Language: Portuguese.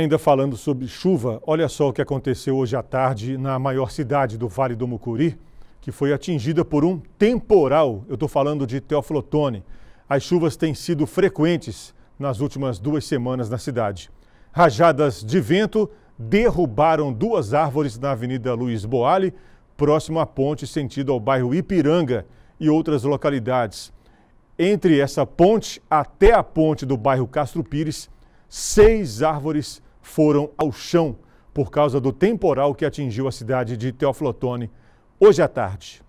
Ainda falando sobre chuva, olha só o que aconteceu hoje à tarde na maior cidade do Vale do Mucuri, que foi atingida por um temporal. Eu estou falando de Teoflotone. As chuvas têm sido frequentes nas últimas duas semanas na cidade. Rajadas de vento derrubaram duas árvores na Avenida Luiz Boali, próximo à ponte sentido ao bairro Ipiranga e outras localidades. Entre essa ponte até a ponte do bairro Castro Pires, seis árvores foram ao chão por causa do temporal que atingiu a cidade de Teoflotone hoje à tarde.